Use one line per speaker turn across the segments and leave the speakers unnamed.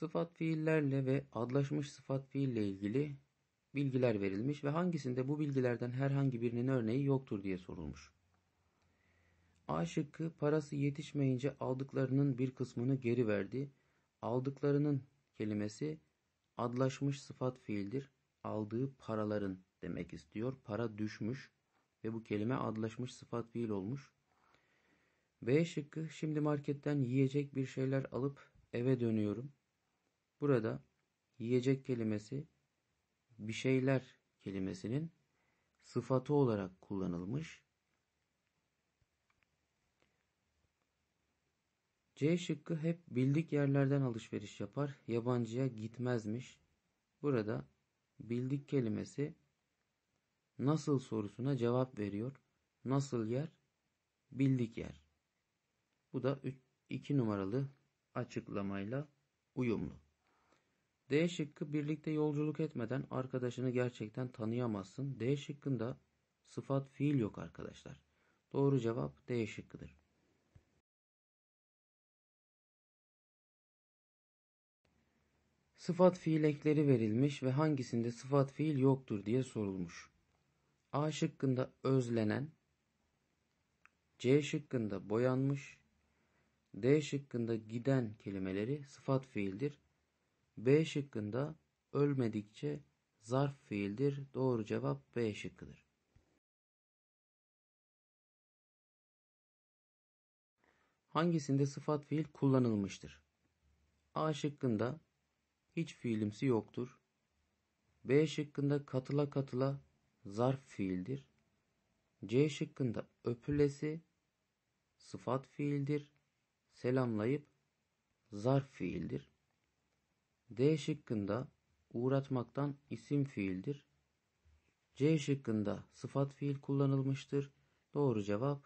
Sıfat fiillerle ve adlaşmış sıfat fiille ilgili bilgiler verilmiş ve hangisinde bu bilgilerden herhangi birinin örneği yoktur diye sorulmuş. A şıkkı parası yetişmeyince aldıklarının bir kısmını geri verdi. Aldıklarının kelimesi adlaşmış sıfat fiildir. Aldığı paraların demek istiyor. Para düşmüş ve bu kelime adlaşmış sıfat fiil olmuş. B şıkkı şimdi marketten yiyecek bir şeyler alıp eve dönüyorum. Burada yiyecek kelimesi bir şeyler kelimesinin sıfatı olarak kullanılmış. C şıkkı hep bildik yerlerden alışveriş yapar, yabancıya gitmezmiş. Burada bildik kelimesi nasıl sorusuna cevap veriyor. Nasıl yer? Bildik yer. Bu da 2 numaralı açıklamayla uyumlu. D şıkkı birlikte yolculuk etmeden arkadaşını gerçekten tanıyamazsın. D şıkkında sıfat fiil yok arkadaşlar. Doğru cevap D şıkkıdır. Sıfat fiil ekleri verilmiş ve hangisinde sıfat fiil yoktur diye sorulmuş. A şıkkında özlenen, C şıkkında boyanmış, D şıkkında giden kelimeleri sıfat fiildir. B şıkkında ölmedikçe zarf fiildir. Doğru cevap B şıkkıdır. Hangisinde sıfat fiil kullanılmıştır? A şıkkında hiç fiilimsi yoktur. B şıkkında katıla katıla zarf fiildir. C şıkkında öpülesi sıfat fiildir. Selamlayıp zarf fiildir. D şıkkında uğratmaktan isim fiildir. C şıkkında sıfat fiil kullanılmıştır. Doğru cevap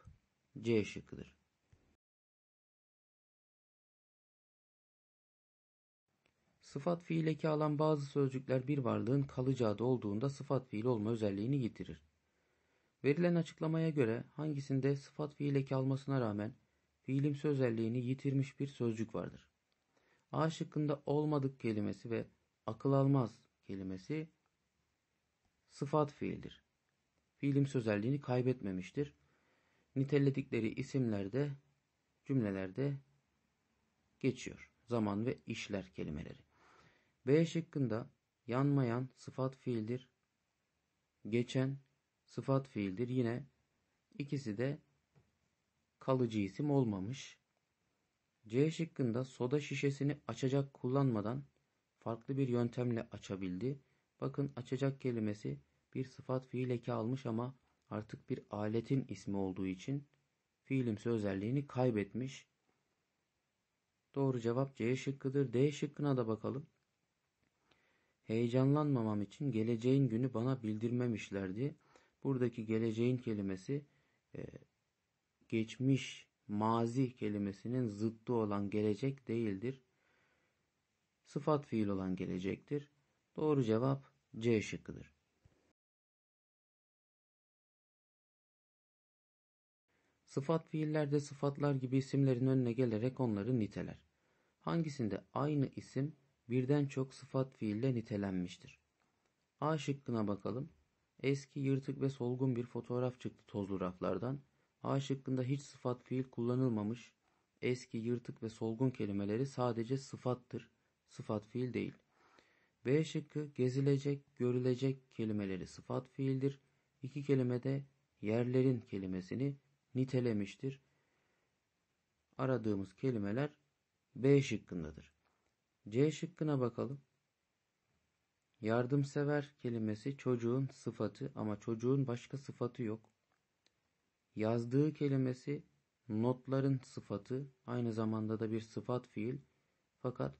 C şıkkıdır. Sıfat fiil eki alan bazı sözcükler bir varlığın kalıcı adı olduğunda sıfat fiil olma özelliğini yitirir. Verilen açıklamaya göre hangisinde sıfat fiil eki almasına rağmen fiilimsi özelliğini yitirmiş bir sözcük vardır? A şıkkında olmadık kelimesi ve akıl almaz kelimesi sıfat fiildir. Fiilim sözelliğini kaybetmemiştir. Niteledikleri isimlerde, cümlelerde geçiyor. Zaman ve işler kelimeleri. B şıkkında yanmayan sıfat fiildir. Geçen sıfat fiildir. Yine ikisi de kalıcı isim olmamış. C şıkkında soda şişesini açacak kullanmadan farklı bir yöntemle açabildi. Bakın açacak kelimesi bir sıfat fiil eki almış ama artık bir aletin ismi olduğu için fiilimsi özelliğini kaybetmiş. Doğru cevap C şıkkıdır. D şıkkına da bakalım. Heyecanlanmamam için geleceğin günü bana bildirmemişlerdi. Buradaki geleceğin kelimesi e, geçmiş Mazi kelimesinin zıttı olan gelecek değildir. Sıfat fiil olan gelecektir. Doğru cevap
C şıkkıdır.
Sıfat fiillerde sıfatlar gibi isimlerin önüne gelerek onları niteler. Hangisinde aynı isim birden çok sıfat fiille nitelenmiştir? A şıkkına bakalım. Eski yırtık ve solgun bir fotoğraf çıktı tozlu raflardan. A şıkkında hiç sıfat fiil kullanılmamış. Eski, yırtık ve solgun kelimeleri sadece sıfattır. Sıfat fiil değil. B şıkkı gezilecek, görülecek kelimeleri sıfat fiildir. İki kelime de yerlerin kelimesini nitelemiştir. Aradığımız kelimeler B şıkkındadır. C şıkkına bakalım. Yardımsever kelimesi çocuğun sıfatı ama çocuğun başka sıfatı yok. Yazdığı kelimesi notların sıfatı aynı zamanda da bir sıfat fiil fakat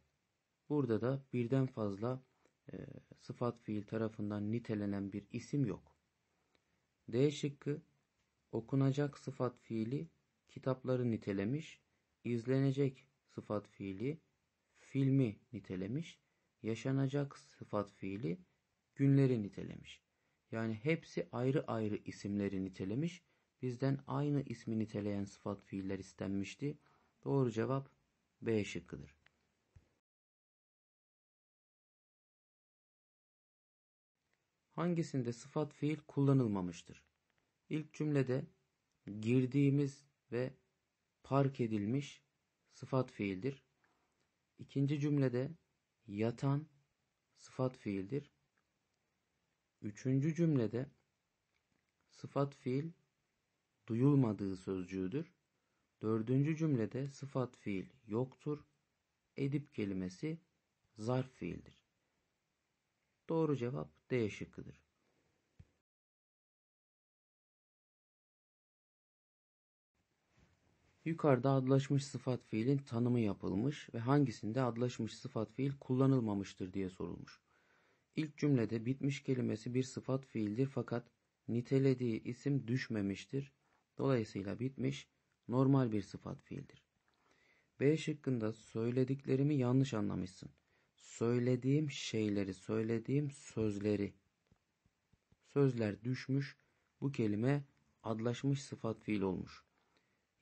burada da birden fazla e, sıfat fiil tarafından nitelenen bir isim yok. D şıkkı okunacak sıfat fiili kitapları nitelemiş, izlenecek sıfat fiili filmi nitelemiş, yaşanacak sıfat fiili günleri nitelemiş. Yani hepsi ayrı ayrı isimleri nitelemiş Bizden aynı ismi niteleyen sıfat fiiller istenmişti. Doğru cevap B şıkkıdır. Hangisinde sıfat fiil kullanılmamıştır? İlk cümlede girdiğimiz ve park edilmiş sıfat fiildir. İkinci cümlede yatan sıfat fiildir. Üçüncü cümlede sıfat fiil duyulmadığı sözcüğüdür. Dördüncü cümlede sıfat fiil yoktur. Edip kelimesi zarf fiildir. Doğru cevap
D şıkkıdır.
Yukarıda adlaşmış sıfat fiilin tanımı yapılmış ve hangisinde adlaşmış sıfat fiil kullanılmamıştır diye sorulmuş. İlk cümlede bitmiş kelimesi bir sıfat fiildir fakat nitelediği isim düşmemiştir Dolayısıyla bitmiş normal bir sıfat fiildir. B şıkkında söylediklerimi yanlış anlamışsın. Söylediğim şeyleri, söylediğim sözleri. Sözler düşmüş, bu kelime adlaşmış sıfat fiil olmuş.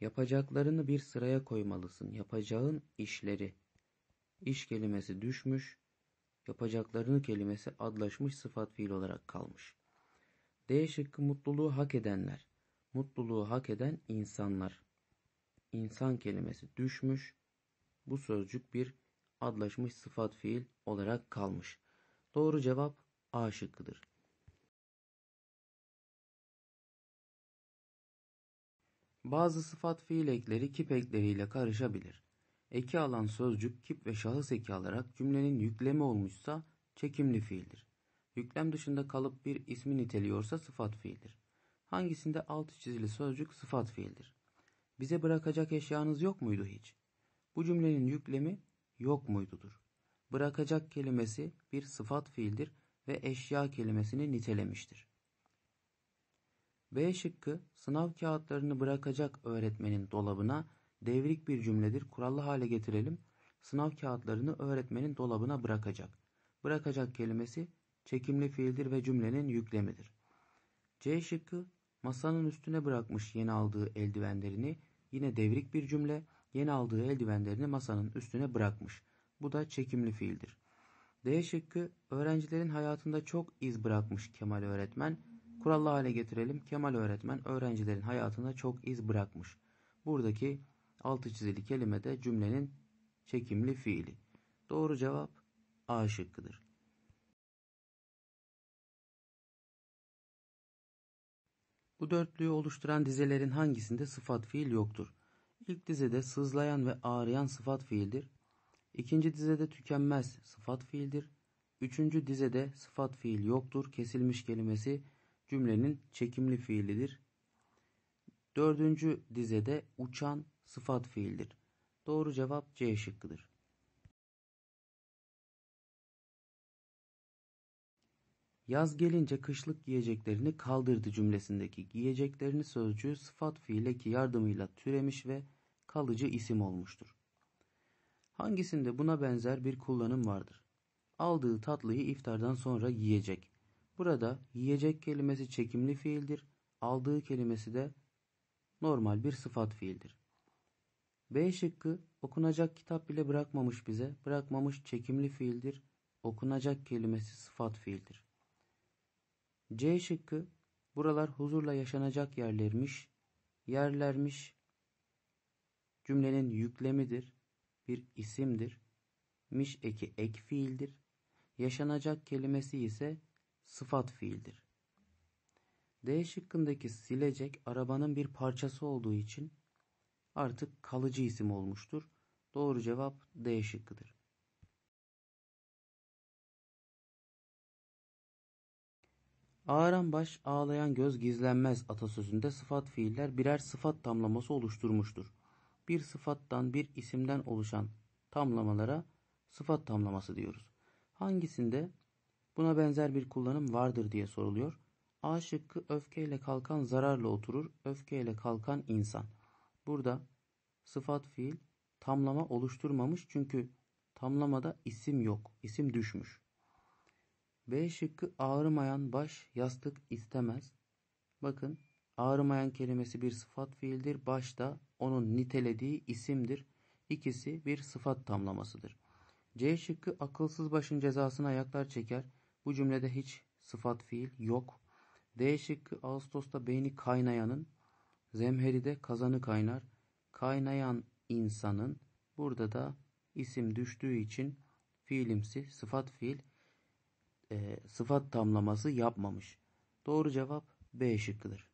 Yapacaklarını bir sıraya koymalısın. Yapacağın işleri. İş kelimesi düşmüş, yapacaklarını kelimesi adlaşmış sıfat fiil olarak kalmış. D şıkkı mutluluğu hak edenler mutluluğu hak eden insanlar. İnsan kelimesi düşmüş. Bu sözcük bir adlaşmış sıfat fiil olarak kalmış. Doğru cevap A şıkkıdır. Bazı sıfat fiil ekleri kip ekleriyle karışabilir. Eki alan sözcük kip ve şahıs eki alarak cümlenin yükleme olmuşsa çekimli fiildir. Yüklem dışında kalıp bir ismi niteliyorsa sıfat fiildir. Hangisinde alt çizili sözcük sıfat fiildir? Bize bırakacak eşyanız yok muydu hiç? Bu cümlenin yüklemi yok muydudur. Bırakacak kelimesi bir sıfat fiildir ve eşya kelimesini nitelemiştir. B şıkkı sınav kağıtlarını bırakacak öğretmenin dolabına devrik bir cümledir. Kurallı hale getirelim. Sınav kağıtlarını öğretmenin dolabına bırakacak. Bırakacak kelimesi çekimli fiildir ve cümlenin yüklemidir. C şıkkı Masanın üstüne bırakmış yeni aldığı eldivenlerini yine devrik bir cümle yeni aldığı eldivenlerini masanın üstüne bırakmış. Bu da çekimli fiildir. D şıkkı öğrencilerin hayatında çok iz bırakmış Kemal öğretmen. Kurallı hale getirelim. Kemal öğretmen öğrencilerin hayatında çok iz bırakmış. Buradaki altı çizili kelime de cümlenin çekimli fiili. Doğru cevap A şıkkıdır. Bu dörtlüğü oluşturan dizelerin hangisinde sıfat fiil yoktur? İlk dizede sızlayan ve ağrıyan sıfat fiildir. İkinci dizede tükenmez sıfat fiildir. Üçüncü dizede sıfat fiil yoktur. Kesilmiş kelimesi cümlenin çekimli fiilidir. Dördüncü dizede uçan sıfat fiildir. Doğru cevap C şıkkıdır. Yaz gelince kışlık giyeceklerini kaldırdı cümlesindeki giyeceklerini sözcüğü sıfat fiileki yardımıyla türemiş ve kalıcı isim olmuştur. Hangisinde buna benzer bir kullanım vardır? Aldığı tatlıyı iftardan sonra yiyecek. Burada yiyecek kelimesi çekimli fiildir. Aldığı kelimesi de normal bir sıfat fiildir. B şıkkı okunacak kitap bile bırakmamış bize. Bırakmamış çekimli fiildir. Okunacak kelimesi sıfat fiildir. C şıkkı buralar huzurla yaşanacak yerlermiş, yerlermiş cümlenin yüklemidir, bir isimdir, miş eki ek fiildir, yaşanacak kelimesi ise sıfat fiildir. D şıkkındaki silecek arabanın bir parçası olduğu için artık kalıcı isim olmuştur. Doğru cevap D şıkkıdır. Ağaran baş, ağlayan göz gizlenmez atasözünde sıfat fiiller birer sıfat tamlaması oluşturmuştur. Bir sıfattan, bir isimden oluşan tamlamalara sıfat tamlaması diyoruz. Hangisinde buna benzer bir kullanım vardır diye soruluyor. A şıkkı öfkeyle kalkan zararla oturur, öfkeyle kalkan insan. Burada sıfat fiil tamlama oluşturmamış çünkü tamlamada isim yok, isim düşmüş. B şıkkı ağrımayan baş yastık istemez. Bakın ağrımayan kelimesi bir sıfat fiildir. Baş da onun nitelediği isimdir. İkisi bir sıfat tamlamasıdır. C şıkkı akılsız başın cezasına ayaklar çeker. Bu cümlede hiç sıfat fiil yok. D şıkkı Ağustos'ta beyni kaynayanın, zemheride kazanı kaynar. Kaynayan insanın burada da isim düştüğü için fiilimsi sıfat fiil e, sıfat tamlaması yapmamış. Doğru cevap B şıkkıdır.